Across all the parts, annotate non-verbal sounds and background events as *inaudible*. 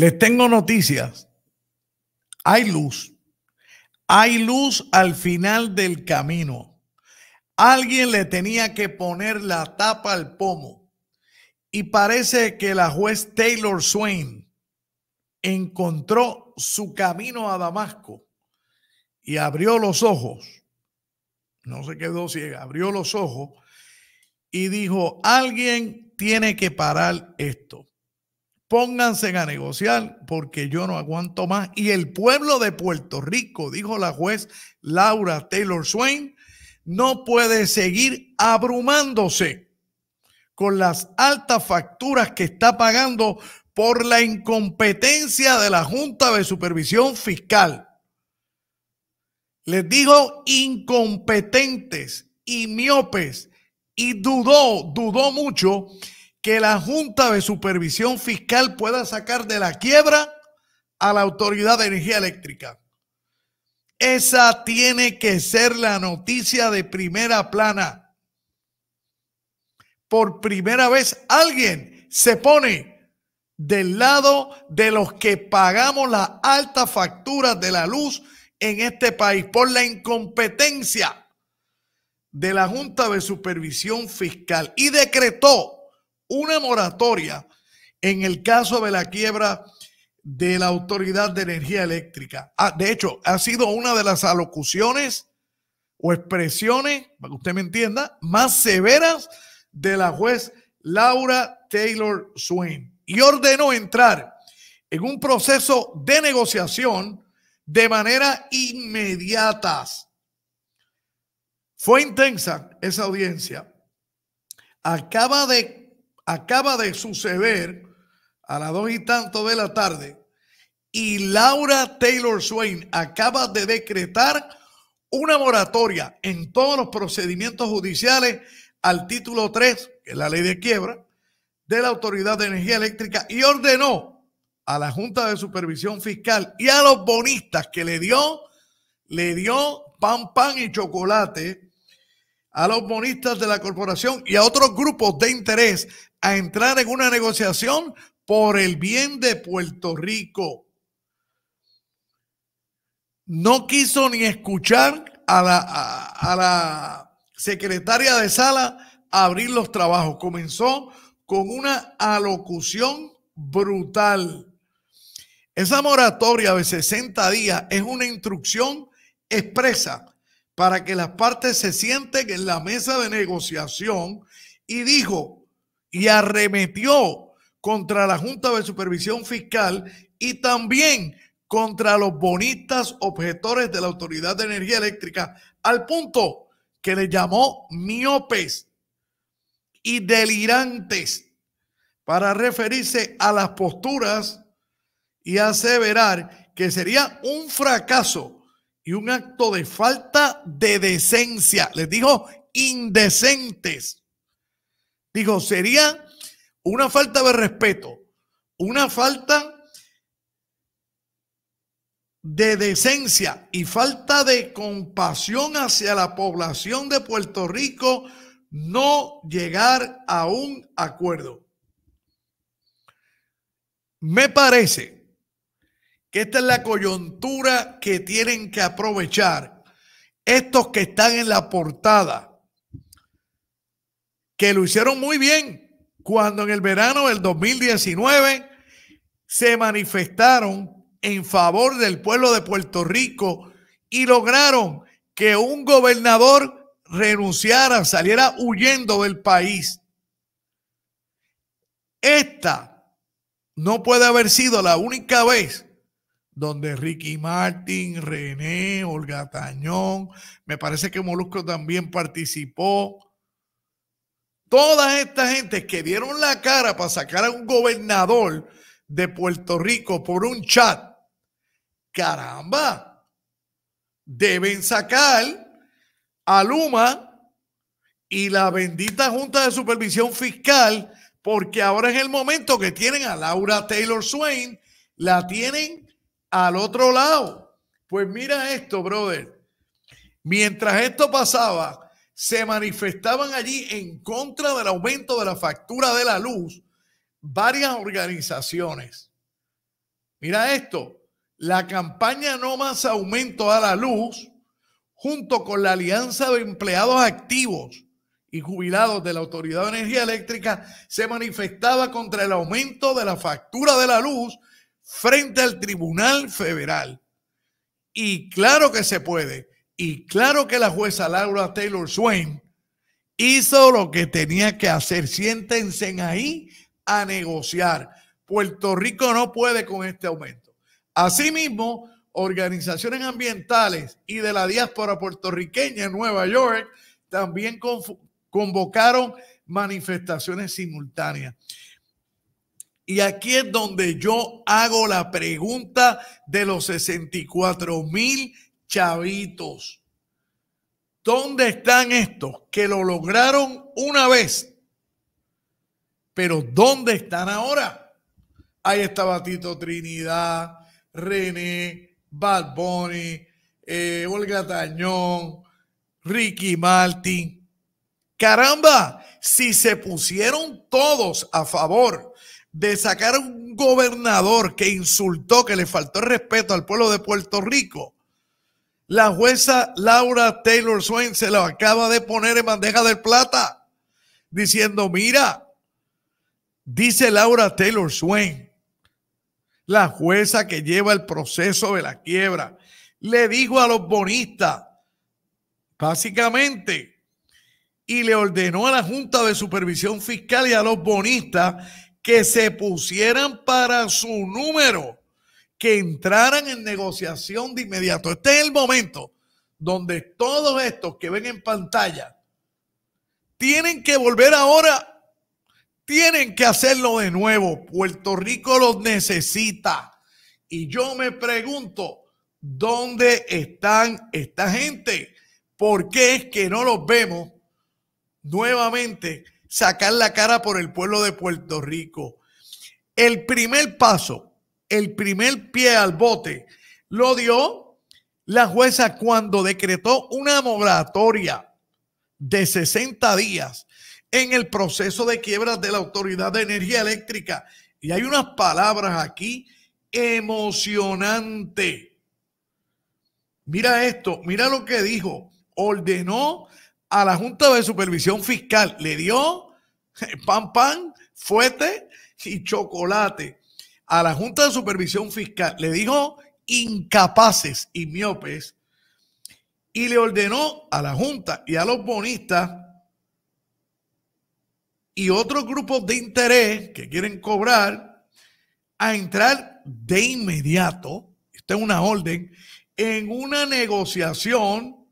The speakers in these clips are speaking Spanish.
Les tengo noticias. Hay luz. Hay luz al final del camino. Alguien le tenía que poner la tapa al pomo. Y parece que la juez Taylor Swain encontró su camino a Damasco y abrió los ojos. No se quedó ciega, abrió los ojos y dijo, alguien tiene que parar esto pónganse a negociar porque yo no aguanto más. Y el pueblo de Puerto Rico, dijo la juez Laura Taylor Swain, no puede seguir abrumándose con las altas facturas que está pagando por la incompetencia de la Junta de Supervisión Fiscal. Les digo incompetentes y miopes y dudó, dudó mucho que la Junta de Supervisión Fiscal pueda sacar de la quiebra a la Autoridad de Energía Eléctrica. Esa tiene que ser la noticia de primera plana. Por primera vez alguien se pone del lado de los que pagamos las altas facturas de la luz en este país por la incompetencia de la Junta de Supervisión Fiscal y decretó una moratoria en el caso de la quiebra de la Autoridad de Energía Eléctrica. Ah, de hecho, ha sido una de las alocuciones o expresiones, para que usted me entienda, más severas de la juez Laura Taylor Swain y ordenó entrar en un proceso de negociación de manera inmediata. Fue intensa esa audiencia. Acaba de acaba de suceder a las dos y tanto de la tarde y Laura Taylor Swain acaba de decretar una moratoria en todos los procedimientos judiciales al título 3, que es la ley de quiebra, de la Autoridad de Energía Eléctrica y ordenó a la Junta de Supervisión Fiscal y a los bonistas que le dio, le dio pan, pan y chocolate a los bonistas de la corporación y a otros grupos de interés a entrar en una negociación por el bien de Puerto Rico. No quiso ni escuchar a la, secretaria de sala abrir los trabajos. Comenzó con una alocución brutal. Esa moratoria de 60 días es una instrucción expresa para que las partes se sienten en la mesa de negociación y dijo, y arremetió contra la Junta de Supervisión Fiscal y también contra los bonitas objetores de la Autoridad de Energía Eléctrica, al punto que le llamó miopes y delirantes para referirse a las posturas y aseverar que sería un fracaso y un acto de falta de decencia. Les dijo indecentes Digo, sería una falta de respeto, una falta de decencia y falta de compasión hacia la población de Puerto Rico no llegar a un acuerdo. Me parece que esta es la coyuntura que tienen que aprovechar estos que están en la portada que lo hicieron muy bien cuando en el verano del 2019 se manifestaron en favor del pueblo de Puerto Rico y lograron que un gobernador renunciara, saliera huyendo del país. Esta no puede haber sido la única vez donde Ricky Martin, René, Olga Tañón, me parece que Molusco también participó, Todas estas gentes que dieron la cara para sacar a un gobernador de Puerto Rico por un chat, caramba, deben sacar a Luma y la bendita Junta de Supervisión Fiscal, porque ahora es el momento que tienen a Laura Taylor Swain, la tienen al otro lado. Pues mira esto, brother. Mientras esto pasaba, se manifestaban allí en contra del aumento de la factura de la luz varias organizaciones. Mira esto, la campaña No más aumento a la luz, junto con la Alianza de Empleados Activos y Jubilados de la Autoridad de Energía Eléctrica, se manifestaba contra el aumento de la factura de la luz frente al Tribunal Federal. Y claro que se puede. Y claro que la jueza Laura Taylor Swain hizo lo que tenía que hacer. Siéntense ahí a negociar. Puerto Rico no puede con este aumento. Asimismo, organizaciones ambientales y de la diáspora puertorriqueña en Nueva York también convocaron manifestaciones simultáneas. Y aquí es donde yo hago la pregunta de los 64 mil chavitos. ¿Dónde están estos que lo lograron una vez? Pero ¿dónde están ahora? Ahí estaba Tito Trinidad, René, Bad Bunny, eh, Olga Tañón, Ricky Martin. Caramba, si se pusieron todos a favor de sacar a un gobernador que insultó, que le faltó el respeto al pueblo de Puerto Rico, la jueza Laura Taylor Swain se lo acaba de poner en bandeja del plata, diciendo, mira, dice Laura Taylor Swain, la jueza que lleva el proceso de la quiebra, le dijo a los bonistas, básicamente, y le ordenó a la Junta de Supervisión Fiscal y a los bonistas que se pusieran para su número que entraran en negociación de inmediato. Este es el momento donde todos estos que ven en pantalla tienen que volver ahora, tienen que hacerlo de nuevo. Puerto Rico los necesita. Y yo me pregunto, ¿dónde están esta gente? ¿Por qué es que no los vemos nuevamente sacar la cara por el pueblo de Puerto Rico? El primer paso el primer pie al bote lo dio la jueza cuando decretó una moratoria de 60 días en el proceso de quiebra de la Autoridad de Energía Eléctrica. Y hay unas palabras aquí emocionante. Mira esto, mira lo que dijo. Ordenó a la Junta de Supervisión Fiscal, le dio *laughs* pan, pan, fuete y chocolate a la Junta de Supervisión Fiscal, le dijo incapaces y miopes, y le ordenó a la Junta y a los bonistas y otros grupos de interés que quieren cobrar a entrar de inmediato, esta es una orden, en una negociación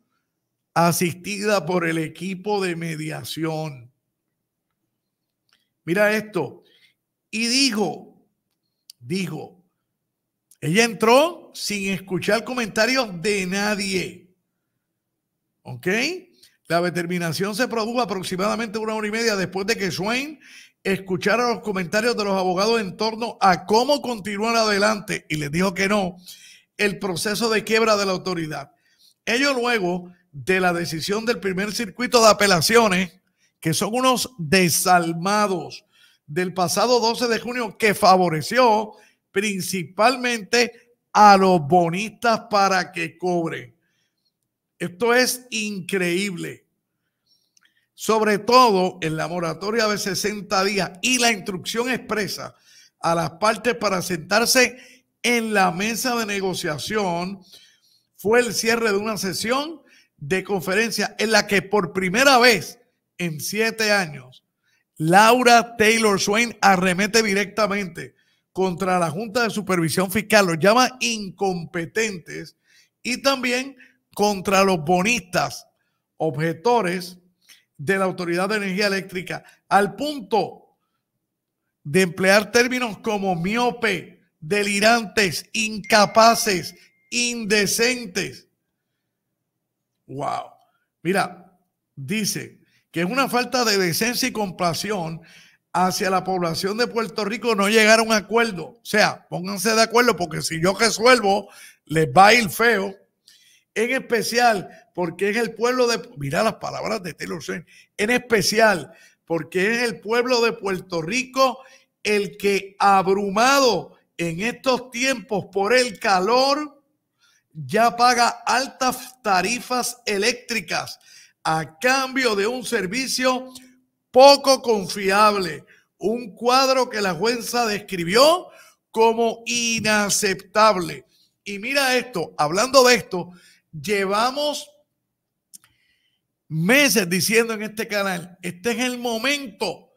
asistida por el equipo de mediación. Mira esto. Y dijo, dijo, ella entró sin escuchar comentarios de nadie. ¿Ok? La determinación se produjo aproximadamente una hora y media después de que Swain escuchara los comentarios de los abogados en torno a cómo continuar adelante y les dijo que no, el proceso de quiebra de la autoridad. Ello luego de la decisión del primer circuito de apelaciones, que son unos desalmados, del pasado 12 de junio que favoreció principalmente a los bonistas para que cobren. Esto es increíble. Sobre todo en la moratoria de 60 días y la instrucción expresa a las partes para sentarse en la mesa de negociación fue el cierre de una sesión de conferencia en la que por primera vez en siete años Laura Taylor Swain arremete directamente contra la Junta de Supervisión Fiscal, los llama incompetentes y también contra los bonistas, objetores de la Autoridad de Energía Eléctrica, al punto de emplear términos como miope, delirantes, incapaces, indecentes. Wow. Mira, dice que es una falta de decencia y compasión hacia la población de Puerto Rico no llegar a un acuerdo. O sea, pónganse de acuerdo porque si yo resuelvo, les va a ir feo. En especial porque es el pueblo de... Mira las palabras de Taylor En especial porque es el pueblo de Puerto Rico el que abrumado en estos tiempos por el calor ya paga altas tarifas eléctricas a cambio de un servicio poco confiable, un cuadro que la jueza describió como inaceptable. Y mira esto, hablando de esto, llevamos meses diciendo en este canal, este es el momento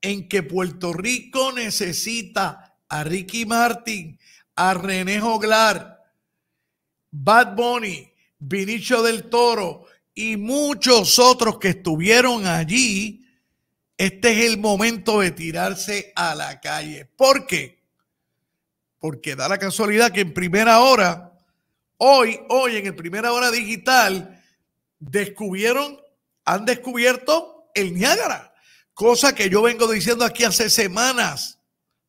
en que Puerto Rico necesita a Ricky Martin, a René Joglar, Bad Bunny, Vinicio del Toro, y muchos otros que estuvieron allí, este es el momento de tirarse a la calle. ¿Por qué? Porque da la casualidad que en primera hora, hoy, hoy en el primera hora digital, descubrieron, han descubierto el Niágara, cosa que yo vengo diciendo aquí hace semanas.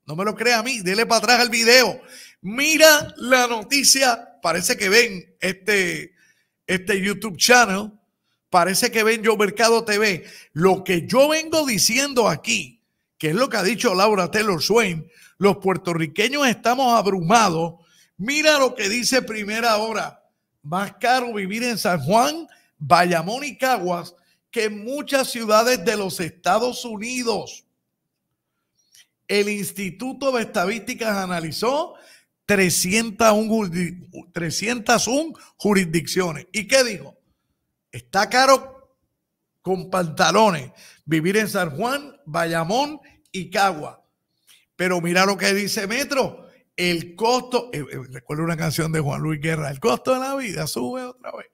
No me lo crea a mí, dele para atrás el video. Mira la noticia, parece que ven este, este YouTube channel Parece que ven Yo Mercado TV. Lo que yo vengo diciendo aquí, que es lo que ha dicho Laura Taylor Swain, los puertorriqueños estamos abrumados. Mira lo que dice Primera Hora. Más caro vivir en San Juan, Bayamón y Caguas que en muchas ciudades de los Estados Unidos. El Instituto de Estadísticas analizó 301, 301 jurisdicciones. ¿Y qué dijo? Está caro con pantalones vivir en San Juan, Bayamón y Cagua. Pero mira lo que dice Metro. El costo, eh, eh, recuerdo una canción de Juan Luis Guerra, el costo de la vida sube otra vez.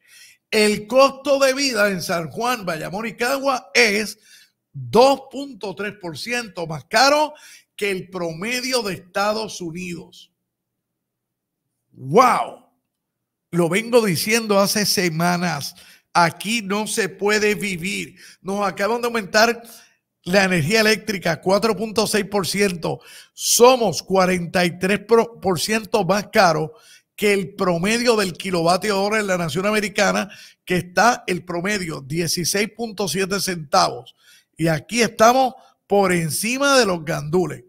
El costo de vida en San Juan, Bayamón y Cagua es 2.3% más caro que el promedio de Estados Unidos. ¡Wow! Lo vengo diciendo hace semanas. Aquí no se puede vivir. Nos acaban de aumentar la energía eléctrica 4.6%. Somos 43% más caros que el promedio del kilovatio hora en la nación americana, que está el promedio 16.7 centavos. Y aquí estamos por encima de los gandules.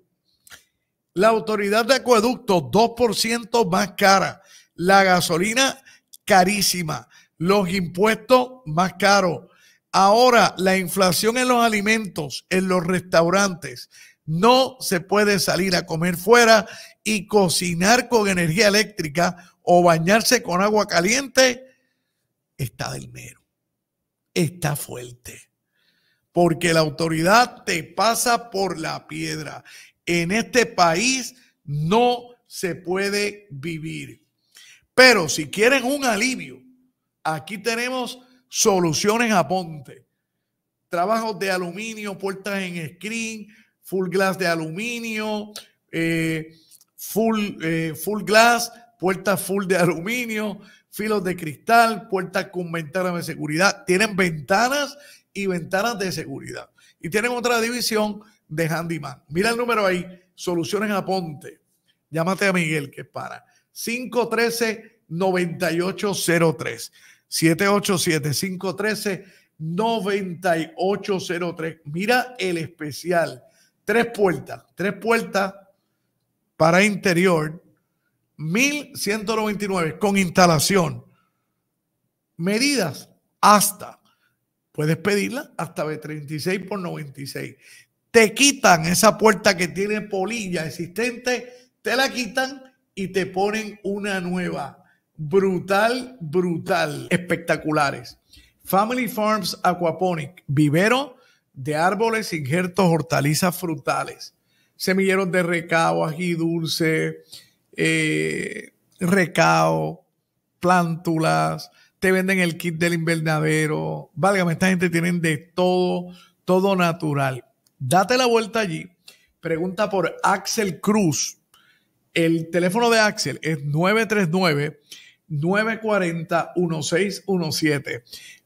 La autoridad de acueducto 2% más cara. La gasolina carísima los impuestos más caros. Ahora, la inflación en los alimentos, en los restaurantes, no se puede salir a comer fuera y cocinar con energía eléctrica o bañarse con agua caliente. Está del mero. Está fuerte. Porque la autoridad te pasa por la piedra. En este país no se puede vivir. Pero si quieren un alivio, Aquí tenemos soluciones a ponte. Trabajos de aluminio, puertas en screen, full glass de aluminio, eh, full, eh, full glass, puertas full de aluminio, filos de cristal, puertas con ventanas de seguridad. Tienen ventanas y ventanas de seguridad. Y tienen otra división de handyman. Mira el número ahí, Soluciones a ponte. Llámate a Miguel, que es para 513-9803. 787-513-9803. Mira el especial. Tres puertas, tres puertas para interior, 1199 con instalación. Medidas hasta, puedes pedirla hasta de 36 por 96. Te quitan esa puerta que tiene polilla existente, te la quitan y te ponen una nueva brutal, brutal, espectaculares. Family Farms Aquaponic, vivero de árboles, injertos, hortalizas frutales, semilleros de recao, ají dulce, eh, recao, plántulas, te venden el kit del invernadero. Válgame, esta gente tienen de todo, todo natural. Date la vuelta allí. Pregunta por Axel Cruz. El teléfono de Axel es 939 940-1617.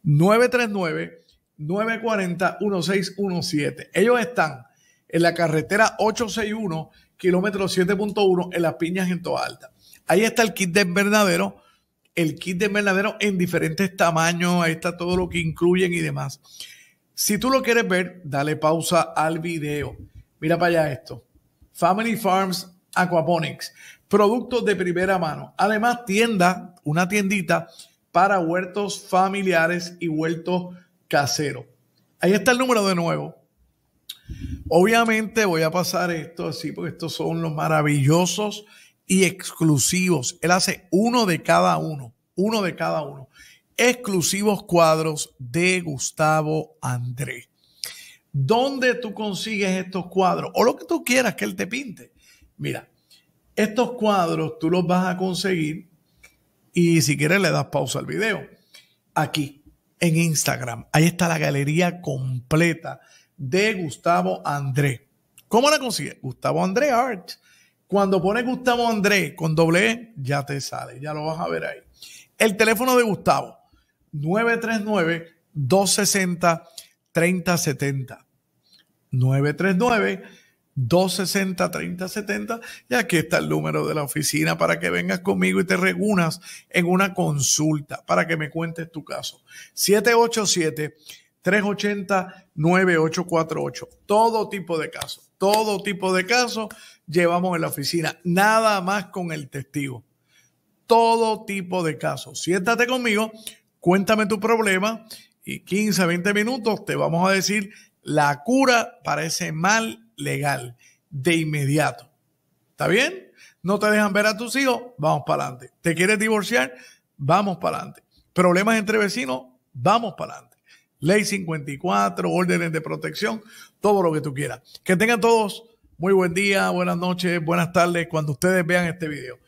939-940-1617. Ellos están en la carretera 861, kilómetro 7.1, en Las Piñas, en Toa Alta. Ahí está el kit de invernadero, el kit de invernadero en diferentes tamaños, ahí está todo lo que incluyen y demás. Si tú lo quieres ver, dale pausa al video. Mira para allá esto. Family Farms Aquaponics productos de primera mano. Además, tienda, una tiendita para huertos familiares y huertos caseros. Ahí está el número de nuevo. Obviamente voy a pasar esto así porque estos son los maravillosos y exclusivos. Él hace uno de cada uno, uno de cada uno. Exclusivos cuadros de Gustavo Andrés. ¿Dónde tú consigues estos cuadros? O lo que tú quieras que él te pinte. Mira, estos cuadros tú los vas a conseguir y si quieres le das pausa al video. Aquí, en Instagram, ahí está la galería completa de Gustavo André. ¿Cómo la consigues? Gustavo André Art. Cuando pones Gustavo André con doble E, ya te sale, ya lo vas a ver ahí. El teléfono de Gustavo, 939-260-3070. 939 260 3070 y aquí está el número de la oficina para que vengas conmigo y te reúnas en una consulta para que me cuentes tu caso. 787 380 9848. Todo tipo de caso. todo tipo de caso llevamos en la oficina, nada más con el testigo. Todo tipo de casos. Siéntate conmigo, cuéntame tu problema y 15, 20 minutos te vamos a decir la cura para ese mal legal de inmediato. ¿Está bien? No te dejan ver a tus hijos, vamos para adelante. ¿Te quieres divorciar? Vamos para adelante. Problemas entre vecinos, vamos para adelante. Ley 54, órdenes de protección, todo lo que tú quieras. Que tengan todos muy buen día, buenas noches, buenas tardes cuando ustedes vean este video.